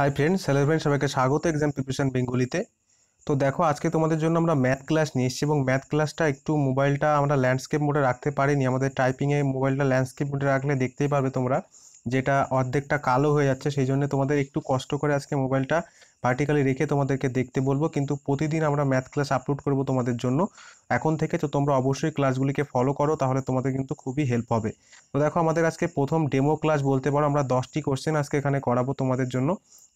hi friend hello friend সবাইকে স্বাগত exam preparation বেঙ্গুলিতে তো দেখো আজকে তোমাদের জন্য আমরা ম্যাথ ক্লাস নিয়ে এসেছি এবং ম্যাথ ক্লাসটা একটু মোবাইলটা আমরা ল্যান্ডস্কেপ মোডে রাখতে পারিনি আমাদের টাইপিংয়ে মোবাইলটা ল্যান্ডস্কেপ মোডে রাখলে দেখতেই পারবে তোমরা যেটা অর্ধেকটা কালো হয়ে যাচ্ছে সেই জন্য তোমাদের একটু কষ্ট করে আজকে মোবাইলটা পার্টিকালি রেখে তোমাদেরকে দেখতে বলবো কিন্তু প্রতিদিন আমরা ম্যাথ ক্লাস আপলোড করব তোমাদের জন্য এখন থেকে তো তোমরা অবশ্যই ক্লাসগুলিকে ফলো করো তাহলে তোমাদের কিন্তু খুবই হেল্প হবে তো দেখো আমাদের আজকে প্রথম ডেমো ক্লাস বলতে পারো আমরা দশটি কোশ্চেন আজকে এখানে করাবো তোমাদের জন্য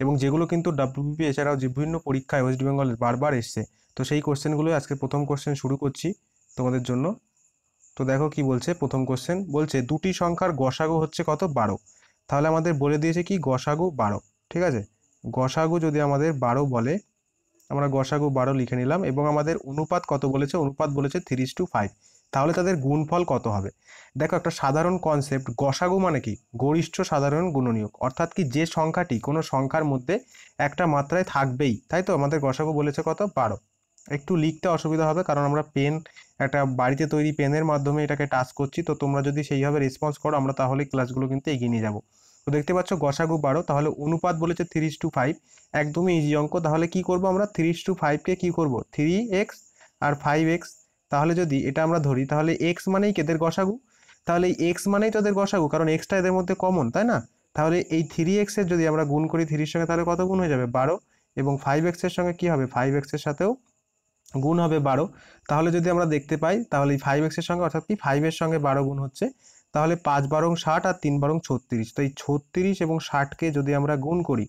এবং যেগুলো কিন্তু ডাব্লিউপি এছাড়াও বিভিন্ন পরীক্ষায় ওয়েস্ট বেঙ্গল বারবার এসছে তো সেই কোশ্চেনগুলোই আজকে প্রথম কোশ্চেন শুরু করছি তোমাদের জন্য তো দেখো কি বলছে প্রথম কোশ্চেন বলছে দুটি সংখ্যার গসাগু হচ্ছে কত বারো তাহলে আমাদের বলে দিয়েছে কি গসাগু বারো ঠিক আছে গসাগু যদি আমাদের বারো বলে আমরা গসাগু বারো লিখে নিলাম এবং আমাদের অনুপাত কত বলেছে অনুপাত বলেছে থ্রিস টু ফাইভ তাহলে তাদের গুণফল কত হবে দেখো একটা সাধারণ কনসেপ্ট গসাগু মানে কি গরিষ্ঠ সাধারণ গুণনীয়ক অর্থাৎ কি যে সংখ্যাটি কোনো সংখ্যার মধ্যে একটা মাত্রায় থাকবেই তাই তো আমাদের গসাগু বলেছে কত বারো একটু লিখতে অসুবিধা হবে কারণ আমরা পেন একটা বাড়িতে তৈরি পেনের মাধ্যমে এটাকে টাচ করছি তো তোমরা যদি সেইভাবে রেসপন্স করো আমরা তাহলে ক্লাসগুলো কিন্তু এগিয়ে নিয়ে যাবো তো দেখতে পাচ্ছ গসাগু বারো তাহলে অনুপাত বলেছে থ্রিস টু ফাইভ একদমই ইজি অঙ্ক তাহলে কি করব আমরা থ্রিস টু ফাইভকে কী করবো থ্রি এক্স আর ফাইভ এক্স তাহলে যদি এটা আমরা ধরি তাহলে এক্স মানেই কেদের গসাগু তাহলে এই এক্স মানেই তাদের গসাগু কারণ এক্সটা এদের মধ্যে কমন তাই না তাহলে এই থ্রি এক্সের যদি আমরা গুণ করি থ্রির সঙ্গে তাহলে কত গুণ হয়ে যাবে বারো এবং ফাইভ এক্সের সঙ্গে কি হবে ফাইভ এক্সের সাথেও গুণ হবে বারো তাহলে যদি আমরা দেখতে পাই তাহলে এই ফাইভ এক্সের সঙ্গে অর্থাৎ কি ফাইভের সঙ্গে বারো গুণ হচ্ছে তাহলে পাঁচ বারং ষাট আর তিন বারং ছত্রিশ তো এই ছত্রিশ এবং ষাটকে যদি আমরা গুণ করি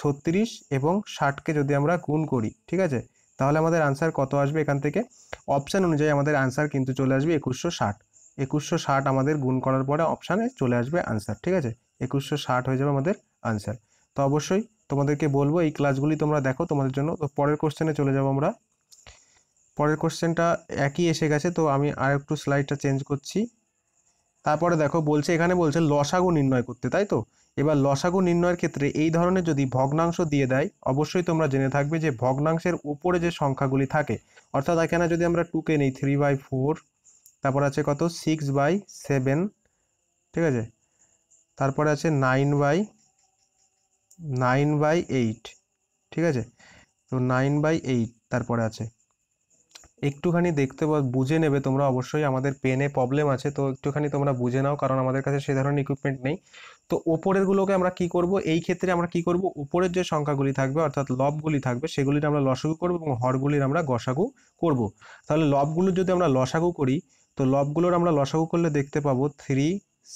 ছত্রিশ এবং ষাটকে যদি আমরা গুণ করি ঠিক আছে তাহলে আমাদের আনসার কত আসবে এখান থেকে অপশান অনুযায়ী আমাদের আনসার কিন্তু চলে আসবে একুশশো ষাট একুশশো ষাট আমাদের গুণ করার পরে অপশানে চলে আসবে আনসার ঠিক আছে একুশশো ষাট হয়ে যাবে আমাদের আনসার তো অবশ্যই তোমাদেরকে বলবো এই ক্লাসগুলি তোমরা দেখো তোমাদের জন্য তো পরের কোশ্চেনে চলে যাবো আমরা পরের কোশ্চেনটা একই এসে গেছে তো আমি আর একটু স্লাইডটা চেঞ্জ করছি তারপরে দেখো বলছে এখানে বলছে লসাগু নির্ণয় করতে তাই তো এবার লসাগু নির্ণয়ের ক্ষেত্রে এই ধরনের যদি ভগ্নাংশ দিয়ে দেয় অবশ্যই তোমরা জেনে থাকবে যে ভগ্নাংশের উপরে যে সংখ্যাগুলি থাকে অর্থাৎ এখানে যদি আমরা টুকে নিই থ্রি বাই ফোর তারপর আছে কত সিক্স বাই সেভেন ঠিক আছে তারপরে আছে nine by nine by eight ঠিক আছে তো নাইন বাই এইট তারপরে আছে একটুখানি দেখতে বা বুঝে নেবে তোমরা অবশ্যই আমাদের পেনে প্রবলেম আছে তো একটুখানি তোমরা বুঝে নাও কারণ আমাদের কাছে সে ধরনের ইকুইপমেন্ট নেই তো ওপরেরগুলোকে আমরা কি করব এই ক্ষেত্রে আমরা কি করব উপরের যে সংখ্যাগুলি থাকবে অর্থাৎ লবগুলি থাকবে সেগুলির আমরা লসাগু করব এবং হরগুলির আমরা গসাগু করব তাহলে লবগুলো যদি আমরা লসাগু করি তো লবগুলোর আমরা লসাগু করলে দেখতে পাবো থ্রি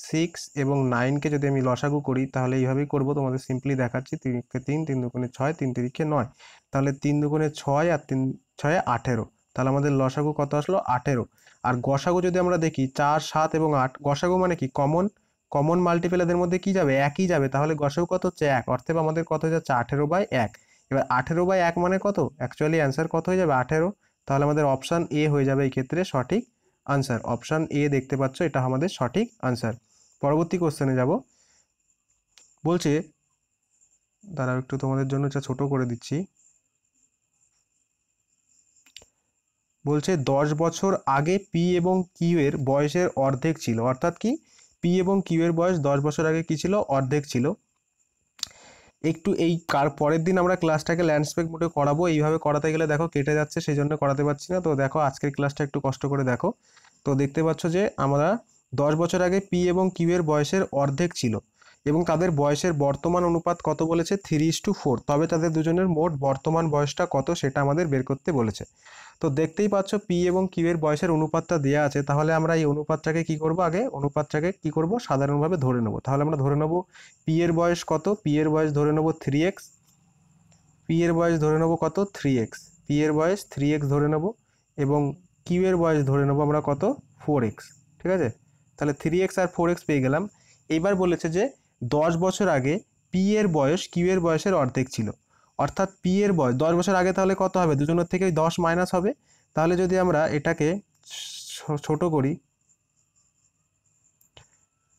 সিক্স এবং নাইনকে যদি আমি লসাগু করি তাহলে এইভাবেই করব তোমাদের সিম্পলি দেখাচ্ছি তিনকে তিন তিন দুকোনে ছয় তিন তিরিখে নয় তাহলে তিন দুকোনে ছয় আর তিন ছয় আঠেরো তাহলে আমাদের লসাগু কত আসলো আঠেরো আর গসাগু যদি আমরা দেখি চার সাত এবং আট গসাগু মানে কি কমন কমন মাল্টিপ্লেদের মধ্যে কি যাবে একই যাবে তাহলে গসাগু কত হচ্ছে এক অর্থে আমাদের কত হয়ে যাচ্ছে আঠেরো বাই এক এবার আঠেরো বাই এক মানে কত অ্যাকচুয়ালি অ্যান্সার কত হয়ে যাবে আঠেরো তাহলে আমাদের অপশান এ হয়ে যাবে এই ক্ষেত্রে সঠিক আনসার অপশান এ দেখতে পাচ্ছ এটা আমাদের সঠিক আনসার পরবর্তী কোশ্চেনে যাব বলছে দাঁড়াও একটু তোমাদের জন্য এটা ছোটো করে দিচ্ছি বলছে দশ বছর আগে পি এবং কিউ এর বয়সের অর্ধেক ছিল অর্থাৎ কি পি এবং কিউ এর বয়স দশ বছর আগে কী ছিল অর্ধেক ছিল একটু এই কার পরের দিন আমরা ক্লাসটাকে ল্যান্ডস্পেক মোটে করাবো এইভাবে করাতে গেলে দেখো কেটে যাচ্ছে সেই জন্য করাতে পারছি না তো দেখো আজকের ক্লাসটা একটু কষ্ট করে দেখো তো দেখতে পাচ্ছ যে আমরা দশ বছর আগে পি এবং কিউ এর বয়সের অর্ধেক ছিল এবং তাদের বয়সের বর্তমান অনুপাত কত বলেছে থ্রি ইস টু ফোর তবে তাদের দুজনের মোট বর্তমান বয়সটা কত সেটা আমাদের বের করতে বলেছে তো দেখতেই পাচ্ছ পি এবং কিউ এর বয়সের অনুপাতটা দেওয়া আছে তাহলে আমরা এই অনুপাতটাকে কি করব আগে অনুপাতটাকে কি করব সাধারণভাবে ধরে নেব তাহলে আমরা ধরে নেব পি এর বয়স কত পি এর বয়স ধরে নেব থ্রি এক্স পি এর বয়স ধরে নেব কত থ্রি এক্স পি এর বয়স থ্রি এক্স ধরে নেব এবং কিউ এর বয়স ধরে নেব আমরা কত ফোর এক্স ঠিক আছে তাহলে থ্রি এক্স আর ফোর এক্স পেয়ে গেলাম এইবার বলেছে যে দশ বছর আগে পি এর বয়স কিউ এর বয়সের অর্ধেক ছিল অর্থাৎ পি এর বয়স দশ বছর আগে তাহলে কত হবে দুজনের থেকে দশ মাইনাস হবে তাহলে যদি আমরা এটাকে ছোট করি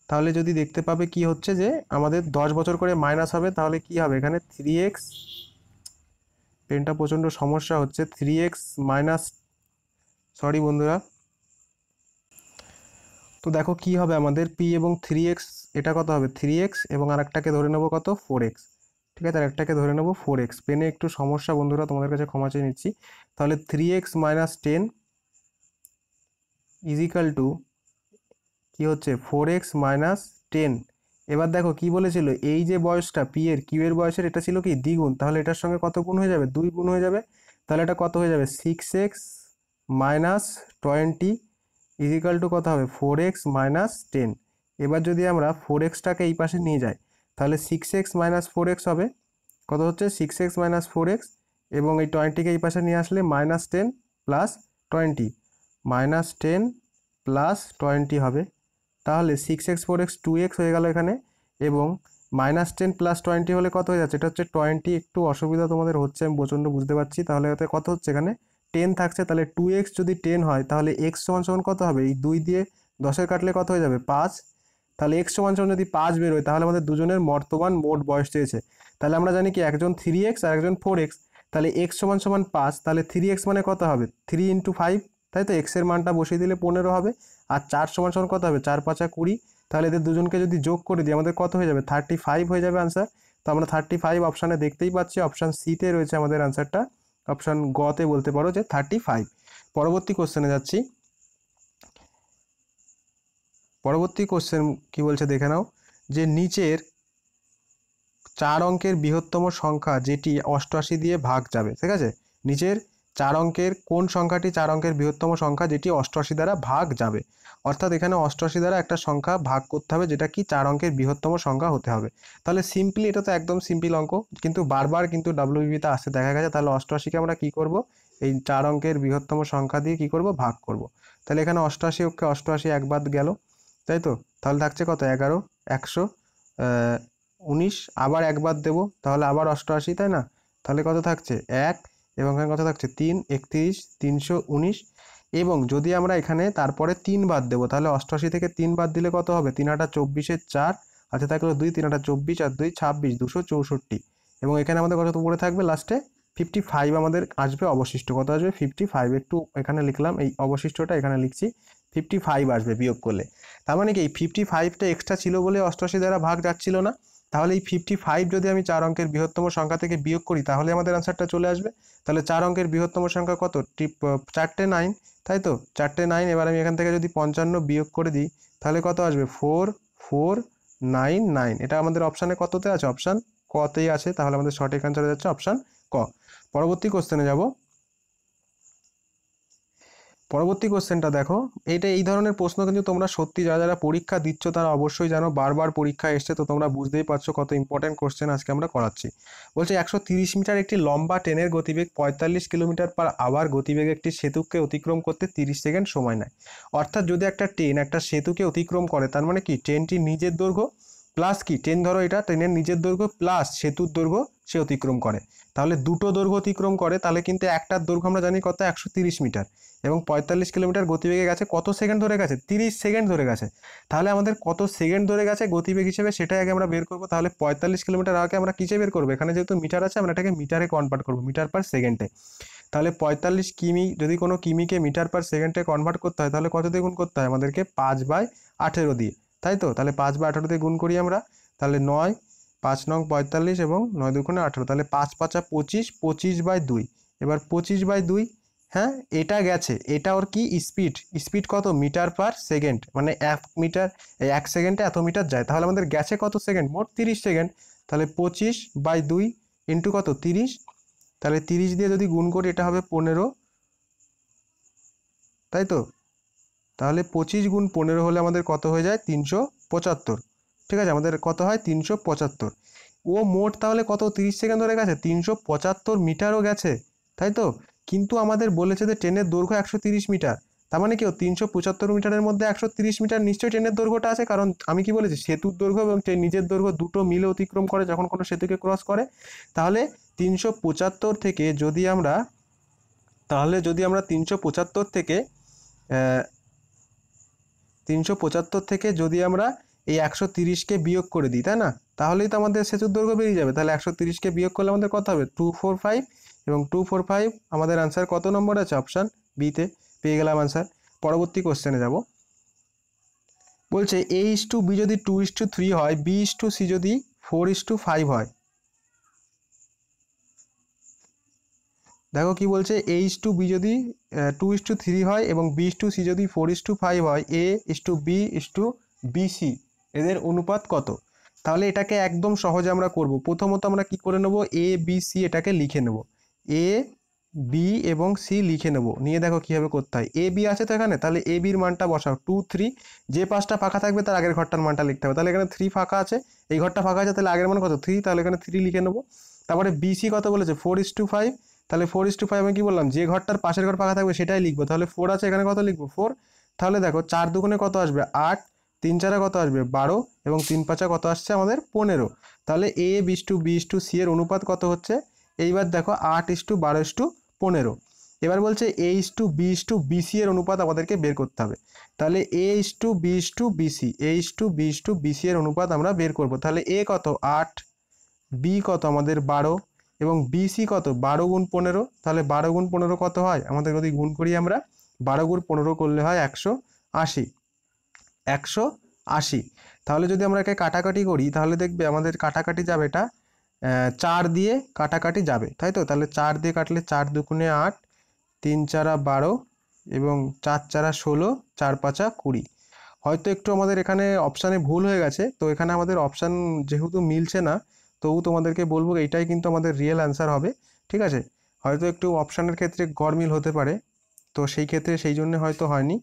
তাহলে যদি দেখতে পাবে কি হচ্ছে যে আমাদের দশ বছর করে মাইনাস হবে তাহলে কি হবে এখানে থ্রি এক্স পেনটা প্রচণ্ড সমস্যা হচ্ছে থ্রি এক্স মাইনাস সরি বন্ধুরা তো দেখো কি হবে আমাদের পি এবং থ্রি এক্স এটা কত হবে থ্রি এক্স এবং আরেকটাকে ধরে নেবো কত ফোর এক্স ঠিক আছে আর একটাকে ধরে নেবো ফোর এক্স পেনে একটু সমস্যা বন্ধুরা তোমাদের কাছে ক্ষমা চেয়ে নিচ্ছি তাহলে three x minus ten is equal to কী হচ্ছে ফোর এক্স মাইনাস টেন এবার দেখো কি বলেছিল এই যে বয়সটা পি এর কিউ এর বয়সের এটা ছিল কি দ্বিগুণ তাহলে এটার সঙ্গে কত গুণ হয়ে যাবে দুই গুণ হয়ে যাবে তাহলে এটা কত হয়ে যাবে six x minus twenty is equal to কত হবে ফোর এক্স মাইনাস টেন এবার যদি আমরা ফোর এক্সটাকে এই পাশে নিয়ে যাই তাহলে six x minus four x হবে কত হচ্ছে six x minus four x এবং এই টোয়েন্টিকে এই পাশে নিয়ে আসলে minus ten plus twenty minus ten plus twenty হবে তাহলে six x four x two x হয়ে গেল এখানে এবং মাইনাস টেন প্লাস টোয়েন্টি হলে কত হয়ে যাচ্ছে এটা হচ্ছে টোয়েন্টি একটু অসুবিধা তোমাদের হচ্ছে আমি প্রচণ্ড বুঝতে পারছি তাহলে এতে কত হচ্ছে এখানে টেন থাকছে তাহলে টু এক্স যদি টেন হয় তাহলে এক্স সমান সমান কত হবে এই দুই দিয়ে দশের কাটলে কত হয়ে যাবে পাঁচ তাহলে এক্স সমান সমান যদি পাঁচ বেরোয় তাহলে আমাদের দুজনের মর্তমান মোট বয়স চেয়েছে তাহলে আমরা জানি কি একজন থ্রি এক্স আর একজন ফোর এক্স তাহলে এক্স সমান সমান পাঁচ তাহলে থ্রি এক্স মানে কত হবে থ্রি ইন্টু ফাইভ তাই তো এক্সের মানটা বসিয়ে দিলে পনেরো হবে আর চার সমান সমান কত হবে চার পাঁচা কুড়ি তাহলে এদের দুজনকে যদি যোগ করে দিই আমাদের কত হয়ে যাবে থার্টি ফাইভ হয়ে যাবে আনসার তো আমরা থার্টি ফাইভ অপশানে দেখতেই পাচ্ছি অপশান সিতে রয়েছে আমাদের আনসারটা অপশান গতে বলতে পারো যে থার্টি ফাইভ পরবর্তী কোশ্চেনে যাচ্ছি পরবর্তী কোশ্চেন কি বলছে দেখে নাও যে নিচের চার অঙ্কের বৃহত্তম সংখ্যা যেটি অষ্টআশি দিয়ে ভাগ যাবে ঠিক আছে নিচের চার অঙ্কের কোন সংখ্যাটি চার অঙ্কের বৃহত্তম সংখ্যা যেটি অষ্টআশি দ্বারা ভাগ যাবে অর্থাৎ এখানে অষ্টআশি দ্বারা একটা সংখ্যা ভাগ করতে হবে যেটা কি চার অঙ্কের বৃহত্তম সংখ্যা হতে হবে তাহলে সিম্পলি এটা তো একদম সিম্পল অঙ্ক কিন্তু বারবার কিন্তু ডাব্লিউবিতে আসতে দেখা গেছে তাহলে অষ্টআশিকে আমরা কি করব এই চার অঙ্কের বৃহত্তম সংখ্যা দিয়ে কি করব ভাগ করব তাহলে এখানে অষ্টআশি অক্ষে অষ্টআশি একবার গেল তাই তো তাহলে থাকছে কত এগারো একশো উনিশ আবার একবার দেব তাহলে আবার অষ্টআশি তাই না তাহলে কত থাকছে এক এবং এখানে কত থাকছে তিন একত্রিশ তিনশো উনিশ এবং যদি আমরা এখানে তারপরে তিন বাদ দেবো তাহলে অষ্টআশি থেকে তিন বাদ দিলে কত হবে তিন আটা চব্বিশের চার আচ্ছা থাকলো দুই তিন আটা চব্বিশ আর দুই ছাব্বিশ দুশো চৌষট্টি এবং এখানে আমাদের কত পড়ে থাকবে লাস্টে ফিফটি ফাইভ আমাদের আসবে অবশিষ্ট কত আসবে ফিফটি ফাইভ একটু এখানে লিখলাম এই অবশিষ্টটা এখানে লিখছি ফিফটি ফাইভ আসবে বিয়োগ করলে তার মানে কি এই ফিফটি ফাইভটা এক্সট্রা ছিল বলে অষ্টআশি দ্বারা ভাগ যাচ্ছিল না তাহলে এই ফিফটি ফাইভ যদি আমি চার অঙ্কের বৃহত্তম সংখ্যা থেকে বিয়োগ করি তাহলে আমাদের অ্যান্সারটা চলে আসবে তাহলে চার অঙ্কের বৃহত্তম সংখ্যা কত টিপ চারটে নাইন তাই তো চারটে নাইন এবার আমি এখান থেকে যদি পঞ্চান্ন বিয়োগ করে দিই তাহলে কত আসবে ফোর ফোর নাইন নাইন এটা আমাদের অপশানে কততে আছে অপশান কতেই আছে তাহলে আমাদের সঠিক অ্যান্সার হয়ে যাচ্ছে অপশান ক পরবর্তী কোশ্চেনে যাব পরবর্তী কোশ্চেনটা দেখো এটা এই ধরনের প্রশ্ন কিন্তু তোমরা সত্যি যারা যারা পরীক্ষা দিচ্ছ তারা অবশ্যই জানো বারবার পরীক্ষা এসছে তো তোমরা বুঝতেই পারছো কত ইম্পর্ট্যান্ট কোশ্চেন আজকে আমরা করাচ্ছি বলছে একশো তিরিশ মিটার একটি লম্বা ট্রেনের গতিবেগ পঁয়তাল্লিশ কিলোমিটার পার আওয়ার গতিবেগে একটি সেতুকে অতিক্রম করতে তিরিশ সেকেন্ড সময় নেয় অর্থাৎ যদি একটা ট্রেন একটা সেতুকে অতিক্রম করে তার মানে কি ট্রেনটি নিজের দৈর্ঘ্য প্লাস কি ট্রেন ধরো এটা ট্রেনের নিজের দৈর্ঘ্য প্লাস সেতুর দৈর্ঘ্য সে অতিক্রম করে তাহলে দুটো দৈর্ঘ্য অতিক্রম করে তাহলে কিন্তু একটার দৈর্ঘ্য আমরা জানি কত একশো মিটার এবং পঁয়তাল্লিশ কিলোমিটার গতিবেগে গেছে কত সেকেন্ড ধরে গেছে তিরিশ সেকেন্ড ধরে গেছে তাহলে আমাদের কত সেকেন্ড ধরে গেছে গতিবেগ হিসেবে সেটাই আগে আমরা বের করবো তাহলে পঁয়তাল্লিশ কিলোমিটার আগে আমরা কিসে বের করবো এখানে যেহেতু মিটার আছে আমরা এটাকে মিটারে কনভার্ট করবো মিটার পার সেকেন্ডে তাহলে পঁয়তাল্লিশ কিমি যদি কোনো কিমিকে মিটার পার সেকেন্ডে কনভার্ট করতে হয় তাহলে কত দ্বিগুণ করতে হয় আমাদেরকে পাঁচ বাই আঠেরো দিয়ে তাই তো তাহলে পাঁচ বা আঠারো দিয়ে গুণ করি আমরা তাহলে নয় পাঁচ নং পঁয়তাল্লিশ এবং নয় দুগুণে আঠারো তাহলে পাঁচ পাঁচা পঁচিশ পঁচিশ বাই দুই এবার পঁচিশ বাই দুই হ্যাঁ এটা গেছে এটা ওর কি স্পিড স্পিড কত মিটার পার সেকেন্ড মানে এক মিটার এক সেকেন্ডে এত মিটার যায় তাহলে আমাদের গেছে কত সেকেন্ড মোট তিরিশ সেকেন্ড তাহলে পঁচিশ বাই দুই ইন্টু কত তিরিশ তাহলে তিরিশ দিয়ে যদি গুণ করি এটা হবে পনেরো তাই তো তাহলে পঁচিশ গুণ পনেরো হলে আমাদের কত হয়ে যায় তিনশো পঁচাত্তর ঠিক আছে আমাদের কত হয় তিনশো পঁচাত্তর ও মোট তাহলে কত তিরিশ সেকেন্ড ধরে গেছে তিনশো পঁচাত্তর মিটারও গেছে তাই তো কিন্তু আমাদের বলেছে যে ট্রেনের দৈর্ঘ্য একশো তিরিশ মিটার তার মানে কেউ তিনশো পঁচাত্তর মিটারের মধ্যে একশো তিরিশ মিটার নিশ্চয়ই ট্রেনের দৈর্ঘ্যটা আছে কারণ আমি কি বলেছি সেতুর দৈর্ঘ্য এবং ট্রেন নিজের দৈর্ঘ্য দুটো মিলে অতিক্রম করে যখন কোনো সেতুকে ক্রস করে তাহলে তিনশো পঁচাত্তর থেকে যদি আমরা তাহলে যদি আমরা তিনশো পঁচাত্তর থেকে তিনশো পঁচাত্তর থেকে যদি আমরা এই একশো তিরিশকে বিয়োগ করে দিই তাই না তাহলেই তো আমাদের সেতুর দৈর্ঘ্য বেরিয়ে যাবে তাহলে একশো তিরিশকে বিয়োগ করলে আমাদের কত হবে টু ফোর ফাইভ এবং টু ফোর ফাইভ আমাদের আনসার কত নম্বর আছে অপশান বিতে পেয়ে গেলাম আনসার পরবর্তী কোশ্চেনে যাব বলছে এ টু বি যদি টু ইস টু থ্রি হয় বি ইস টু সি যদি ফোর ইস টু ফাইভ হয় দেখো কি বলছে এ ইস টু বি যদি টু ইস টু থ্রি হয় এবং বি ইস টু সি যদি ফোর ইস টু ফাইভ হয় A is to B is to B C এদের অনুপাত কত তাহলে এটাকে একদম সহজে আমরা করব প্রথমত আমরা কি করে নেব এ বি সি এটাকে লিখে নেব এ বি এবং সি লিখে নেব নিয়ে দেখো কীভাবে করতে হয় এ বি আছে তো এখানে তাহলে এ বির মানটা বসাও টু থ্রি যে পাঁচটা ফাঁকা থাকবে তার আগের ঘরটার মানটা লিখতে হবে তাহলে এখানে থ্রি ফাঁকা আছে এই ঘরটা ফাঁকা আছে তাহলে আগের মান কত থ্রি তাহলে এখানে থ্রি লিখে নেব তারপরে বি সি কত বলেছে ফোর ইস টু ফাইভ তাহলে ফোর ইস টু ফাইভ আমি কী বললাম যে ঘরটার পাশের ঘর পাখা থাকবে সেটাই লিখবো তাহলে ফোর আছে এখানে কত লিখবো ফোর তাহলে দেখো চার দুগুণে কত আসবে আট তিন চারে কত আসবে বারো এবং তিন পাঁচা কত আসছে আমাদের পনেরো তাহলে এ বিশ টু বিশ টু সি এর অনুপাত কত হচ্ছে এইবার দেখো আট ইস টু বারো ইস টু পনেরো এবার বলছে A is to B is to BC এর অনুপাত আমাদেরকে বের করতে হবে তাহলে A is to B is to BC A is to B is to BC এর অনুপাত আমরা বের করব তাহলে এ কত আট বি কত আমাদের বারো এবং বিসি কত বারো গুণ পনেরো তাহলে বারো গুণ পনেরো কত হয় আমাদের যদি গুণ করি আমরা বারো গুণ পনেরো করলে হয় একশো আশি একশো আশি তাহলে যদি আমরা একে কাটাকাটি করি তাহলে দেখবে আমাদের কাটাকাটি যাবে এটা চার দিয়ে কাটাকাটি যাবে তাই তো তাহলে চার দিয়ে কাটলে চার দুগুণে আট তিন চারা বারো এবং চার চারা ষোলো চার পাঁচা কুড়ি হয়তো একটু আমাদের এখানে অপশানে ভুল হয়ে গেছে তো এখানে আমাদের অপশান যেহেতু মিলছে না তবু তোমাদেরকে বলবো এটাই কিন্তু আমাদের রিয়েল অ্যান্সার হবে ঠিক আছে হয়তো একটু অপশানের ক্ষেত্রে গরমিল হতে পারে তো সেই ক্ষেত্রে সেই জন্য হয়তো হয়নি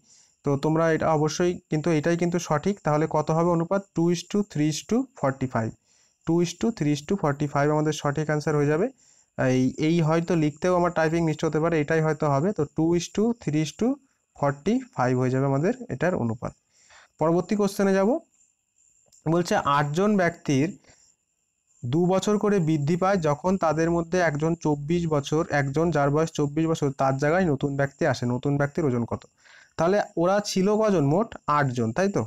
তো তোমরা এটা অবশ্যই কিন্তু এটাই কিন্তু সঠিক তাহলে কত হবে অনুপাত two is to three is to forty five two is to three is to forty five আমাদের সঠিক অ্যান্সার হয়ে যাবে এই এই হয়তো লিখতেও আমার টাইপিং মিস্ট হতে পারে এটাই হয়তো হবে তো two is to three is to forty five হয়ে যাবে আমাদের এটার অনুপাত পরবর্তী কোশ্চেনে যাব বলছে আটজন ব্যক্তির দু বছর করে বৃদ্ধি পায় যখন তাদের মধ্যে একজন চব্বিশ বছর একজন যার বয়স চব্বিশ বছর তার জায়গায় নতুন ব্যক্তি আসে নতুন ব্যক্তির ওজন কত তাহলে ওরা ছিল কজন মোট আটজন তাই তো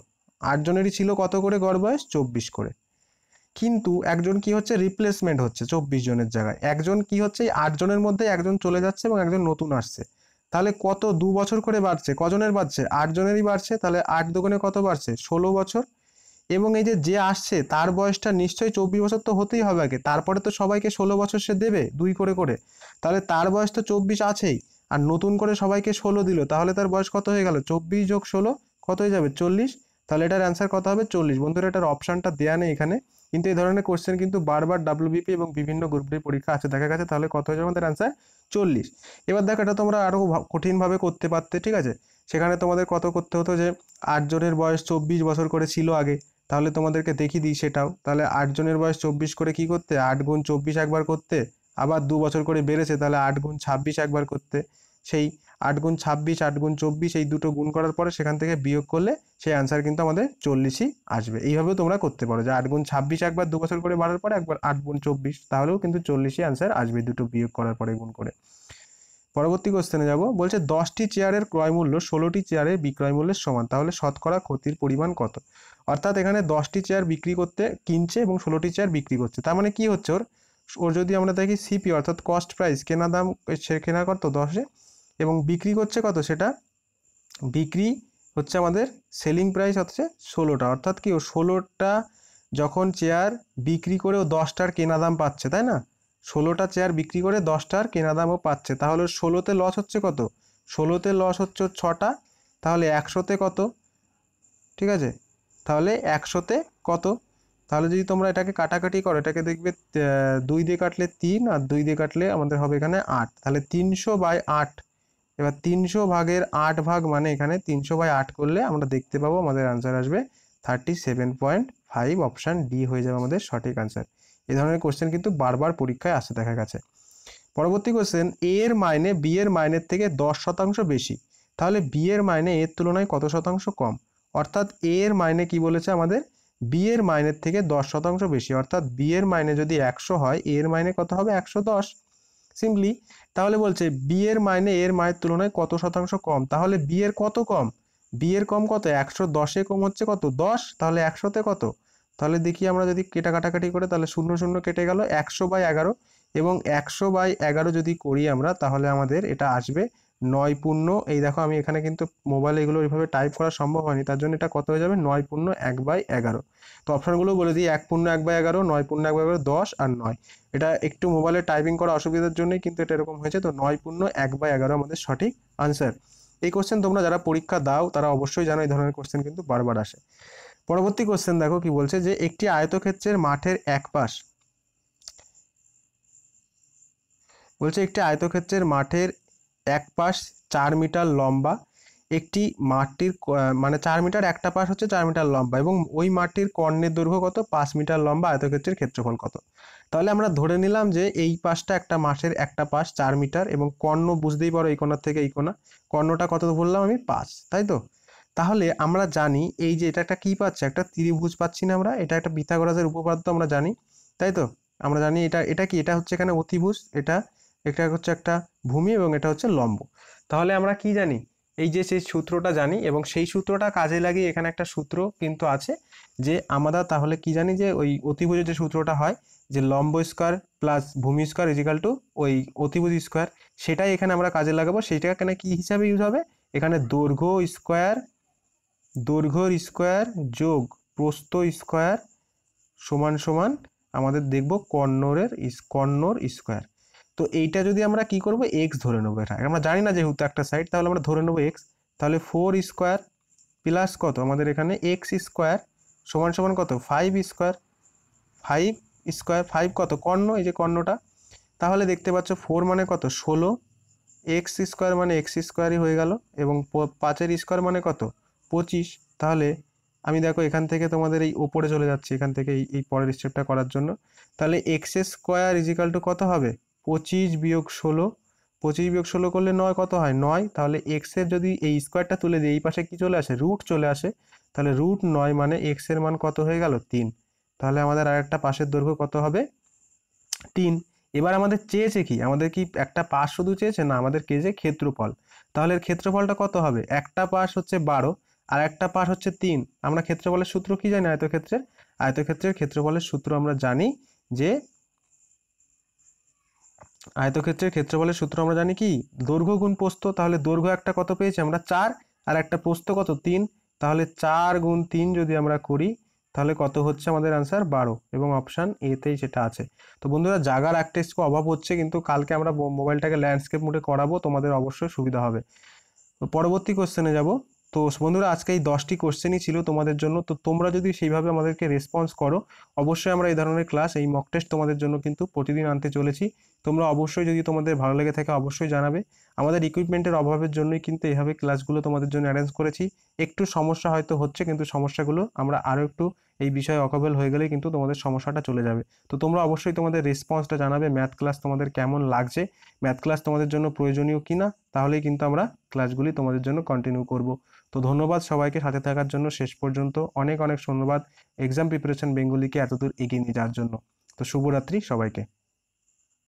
আটজনেরই ছিল কত করে গড় বয়স চব্বিশ করে কিন্তু একজন কি হচ্ছে রিপ্লেসমেন্ট হচ্ছে চব্বিশ জনের জায়গায় একজন কি হচ্ছে এই আটজনের মধ্যে একজন চলে যাচ্ছে এবং একজন নতুন আসছে তাহলে কত দু বছর করে বাড়ছে কজনের বাড়ছে আটজনেরই বাড়ছে তাহলে আট দোকানে কত বাড়ছে ষোলো বছর এবং এই যে যে আসছে তার বয়সটা নিশ্চয়ই চব্বিশ বছর তো হতেই হবে আগে তারপরে তো সবাইকে ষোলো বছর সে দেবে দুই করে করে তাহলে তার বয়স তো চব্বিশ আছেই আর নতুন করে সবাইকে ষোলো দিল তাহলে তার বয়স কত হয়ে গেল চব্বিশ যোগ ষোলো কত হয়ে যাবে চল্লিশ তাহলে এটার অ্যান্সার কত হবে চল্লিশ বন্ধুরা এটার অপশানটা দেওয়া নেই এখানে কিন্তু এই ধরনের কোশ্চেন কিন্তু বারবার ডাব্লিউবিপি এবং বিভিন্ন গ্রুপ ডি পরীক্ষা আছে দেখা গেছে তাহলে কত হয়ে যাবে আমাদের অ্যান্সার চল্লিশ এবার দেখো এটা তোমরা আরও কঠিনভাবে করতে পারতে ঠিক আছে সেখানে তোমাদের কত করতে হতো যে আটজনের বয়স চব্বিশ বছর করে ছিল আগে তাহলে তোমাদেরকে দেখিয়ে দিই সেটাও তাহলে আটজনের বয়স চব্বিশ করে কি করতে আট গুণ চব্বিশ একবার করতে আবার দু বছর করে বেড়েছে তাহলে আট গুণ ছাব্বিশ একবার করতে সেই আট গুণ ছাব্বিশ আট গুণ চব্বিশ এই দুটো গুণ করার পরে সেখান থেকে বিয়োগ করলে সেই অ্যান্সার কিন্তু আমাদের চল্লিশই আসবে এইভাবেও তোমরা করতে পারো যে আট গুণ ছাব্বিশ একবার দু বছর করে বাড়ার পরে একবার আট গুণ চব্বিশ তাহলেও কিন্তু চল্লিশই অ্যান্সার আসবে দুটো বিয়োগ করার পরে গুণ করে পরবর্তী কোশ্চেনে যাব বলছে দশটি চেয়ারের ক্রয় মূল্য ষোলোটি চেয়ারের বিক্রয় মূল্যের সমান তাহলে শতকরা ক্ষতির পরিমাণ কত অর্থাৎ এখানে দশটি চেয়ার বিক্রি করতে কিনছে এবং ষোলোটি চেয়ার বিক্রি করছে তার মানে কি হচ্ছে ওর ওর যদি আমরা দেখি সিপি অর্থাৎ কস্ট প্রাইস কেনা দাম সে কেনা কত দশে এবং বিক্রি করছে কত সেটা বিক্রি হচ্ছে আমাদের সেলিং প্রাইস হচ্ছে ষোলোটা অর্থাৎ কি ও ষোলোটা যখন চেয়ার বিক্রি করে ও দশটার কেনা দাম পাচ্ছে তাই না ষোলোটা চেয়ার বিক্রি করে দশটার কেনা দামও পাচ্ছে তাহলে ষোলোতে লস হচ্ছে কত ষোলোতে লস হচ্ছে ছটা তাহলে একশোতে কত ঠিক আছে তাহলে একশোতে কত তাহলে যদি তোমরা এটাকে কাটাকাটি করো এটাকে দেখবে দুই দিয়ে কাটলে তিন আর দুই দিয়ে কাটলে আমাদের হবে এখানে আট তাহলে তিনশো বাই আট এবার তিনশো ভাগের আট ভাগ মানে এখানে তিনশো বাই আট করলে আমরা দেখতে পাবো আমাদের আনসার আসবে thirty seven point five option D হয়ে যাবে আমাদের সঠিক আনসার এই ধরনের কোশ্চেন কিন্তু বারবার পরীক্ষায় আসতে দেখা গেছে পরবর্তী কোশ্চেন এ এর মাইনে বি এর মাইনের থেকে দশ শতাংশ বেশি তাহলে বি এর মাইনে এর তুলনায় কত শতাংশ কম অর্থাৎ এ এর মাইনে কি বলেছে আমাদের বি এর মাইনের থেকে দশ শতাংশ বেশি অর্থাৎ বি এর মাইনে যদি একশো হয় এর মাইনে কত হবে একশো দশ সিম্পলি তাহলে বলছে বি এর মাইনে এর মায়ের তুলনায় কত শতাংশ কম তাহলে বি এর কত কম বি এর কম কত একশো দশে কম হচ্ছে কত দশ তাহলে একশোতে কত তাহলে দেখি আমরা যদি কেটা কাটাকাটি করে তাহলে শূন্য শূন্য কেটে গেল একশো বাই এগারো এবং একশো বাই এগারো যদি করি আমরা তাহলে আমাদের এটা আসবে নয় পূর্ণ এই দেখো আমি এখানে কিন্তু মোবাইলে এগুলো এইভাবে টাইপ করা সম্ভব হয়নি তার জন্য এটা কত হয়ে যাবে নয় পূর্ণ এক বাই এগারো তো অপশানগুলো বলে দিই এক পূর্ণ এক বাই এগারো নয় পূর্ণ এক বাই এগারো দশ আর নয় এটা একটু মোবাইলে টাইপিং করা অসুবিধার জন্যই কিন্তু এটা এরকম হয়েছে তো নয় পূর্ণ এক বাই এগারো আমাদের সঠিক আনসার এই কোশ্চেন তোমরা যারা পরীক্ষা দাও তারা অবশ্যই জানো এই ধরনের কোশ্চেন কিন্তু বারবার আসে পরবর্তী কোশ্চেন দেখো কি বলছে যে একটি আয়তক্ষেত্রের মাঠের এক পাশ বলছে একটি আয়তক্ষেত্রের মাঠের এক পাশ চার মিটার লম্বা একটি মাঠটির মানে চার মিটার একটা পাশ হচ্ছে চার মিটার লম্বা এবং ওই মাঠটির কর্ণের দৈর্ঘ্য কত পাঁচ মিটার লম্বা আয়তক্ষেত্রের ক্ষেত্রফল কত তাহলে আমরা ধরে নিলাম যে এই পাশটা একটা মাসের একটা পাশ চার মিটার এবং কর্ণ বুঝতেই পারো এই কোণার থেকে এই কোণা কর্ণটা কত বললাম আমি পাঁচ তাই তো তাহলে আমরা জানি এই যে এটা একটা কী পাচ্ছে একটা ত্রিভুজ পাচ্ছি না আমরা এটা একটা পিথাগোরাসের উপপাদ্য আমরা জানি তাই তো আমরা জানি এটা এটা কি এটা হচ্ছে এখানে অতিভুজ এটা এটা হচ্ছে একটা ভূমি এবং এটা হচ্ছে লম্ব তাহলে আমরা কি জানি এই যে সেই সূত্রটা জানি এবং সেই সূত্রটা কাজে লাগিয়ে এখানে একটা সূত্র কিন্তু আছে যে আমরা তাহলে কি জানি যে ওই অতিভুজের যে সূত্রটা হয় যে লম্ব স্কোয়ার প্লাস ভূমি স্কোয়ার ইজিক্যাল টু ওই অতিভুজ স্কোয়ার সেটাই এখানে আমরা কাজে লাগাবো সেটা এখানে কী হিসাবে ইউজ হবে এখানে দৈর্ঘ্য স্কোয়ার দৈর্ঘ্যর স্কোয়ার যোগ প্রস্থ স্কোয়ার সমান সমান আমাদের দেখব কর্ণরের কর্ণর স্কোয়ার তো এইটা যদি আমরা কি করব এক্স ধরে নেবো এটা আমরা জানি না যেহেতু একটা সাইড তাহলে আমরা ধরে নেবো এক্স তাহলে ফোর স্কোয়ার প্লাস কত আমাদের এখানে এক্স স্কোয়ার সমান সমান কত five square five square five কত কর্ণ এই যে কর্ণটা তাহলে দেখতে পাচ্ছ ফোর মানে কত ষোলো এক্স স্কোয়ার মানে এক্স স্কোয়ারই হয়ে গেল এবং পাঁচের স্কোয়ার মানে কত পঁচিশ তাহলে আমি দেখো এখান থেকে তোমাদের এই ওপরে চলে যাচ্ছি এখান থেকে এই পরের স্টেপটা করার জন্য তাহলে এক্স স্কোয়ার ইজিক্যাল টু কত হবে পঁচিশ বিয়োগ ষোলো পঁচিশ বিয়োগ ষোলো করলে নয় কত হয় নয় তাহলে এক্সের যদি এই স্কোয়ারটা তুলে দিই এই পাশে কি চলে আসে রুট চলে আসে তাহলে রুট নয় মানে এক্সের মান কত হয়ে গেল তিন তাহলে আমাদের আর একটা পাশের দৈর্ঘ্য কত হবে তিন এবার আমাদের চেয়েছে কি আমাদের কি একটা পাশ শুধু চেয়েছে না আমাদের কেজে ক্ষেত্রফল তাহলে ক্ষেত্রফলটা কত হবে একটা পাশ হচ্ছে বারো আর একটা পাশ হচ্ছে তিন আমরা ক্ষেত্রফলের সূত্র কি জানি আয়তক্ষেত্রের আয়তক্ষেত্রের ক্ষেত্রফলের সূত্র আমরা জানি যে আয়তক্ষেত্রের ক্ষেত্রফলের সূত্র আমরা জানি কি দৈর্ঘ্য গুণ পোস্ত তাহলে দৈর্ঘ্য একটা কত পেয়েছি আমরা চার আর একটা পোস্ত কত তিন তাহলে চার গুণ তিন যদি আমরা করি তাহলে কত হচ্ছে আমাদের আনসার বারো এবং অপশান এতেই সেটা আছে তো বন্ধুরা জাগার একটা একটু অভাব হচ্ছে কিন্তু কালকে আমরা মোবাইলটাকে ল্যান্ডস্কেপ মোডে করাবো তোমাদের অবশ্যই সুবিধা হবে তো পরবর্তী কোশ্চেনে যাব তো বন্ধুরা আজকে এই দশটি কোশ্চেনই ছিল তোমাদের জন্য তো তোমরা যদি সেইভাবে আমাদেরকে রেসপন্স করো অবশ্যই আমরা এই ধরনের ক্লাস এই মক টেস্ট তোমাদের জন্য কিন্তু প্রতিদিন আনতে চলেছি তোমরা অবশ্যই যদি তোমাদের ভালো লেগে থাকে অবশ্যই জানাবে আমাদের ইকুইপমেন্টের অভাবের জন্যই কিন্তু এইভাবে ক্লাসগুলো তোমাদের জন্য অ্যারেঞ্জ করেছি একটু সমস্যা হয়তো হচ্ছে কিন্তু সমস্যাগুলো আমরা আরও একটু এই বিষয়ে অকবেল হয়ে গেলে কিন্তু তোমাদের সমস্যাটা চলে যাবে তো তোমরা অবশ্যই তোমাদের রেসপন্সটা জানাবে ম্যাথ ক্লাস তোমাদের কেমন লাগছে ম্যাথ ক্লাস তোমাদের জন্য প্রয়োজনীয় কি না তাহলেই কিন্তু আমরা ক্লাসগুলি তোমাদের জন্য কন্টিনিউ করব তো ধন্যবাদ সবাইকে সাথে থাকার জন্য শেষ পর্যন্ত অনেক অনেক ধন্যবাদ এক্সাম প্রিপারেশন বেঙ্গলিকে এতদূর এগিয়ে নিয়ে যাওয়ার জন্য তো শুভরাত্রি সবাইকে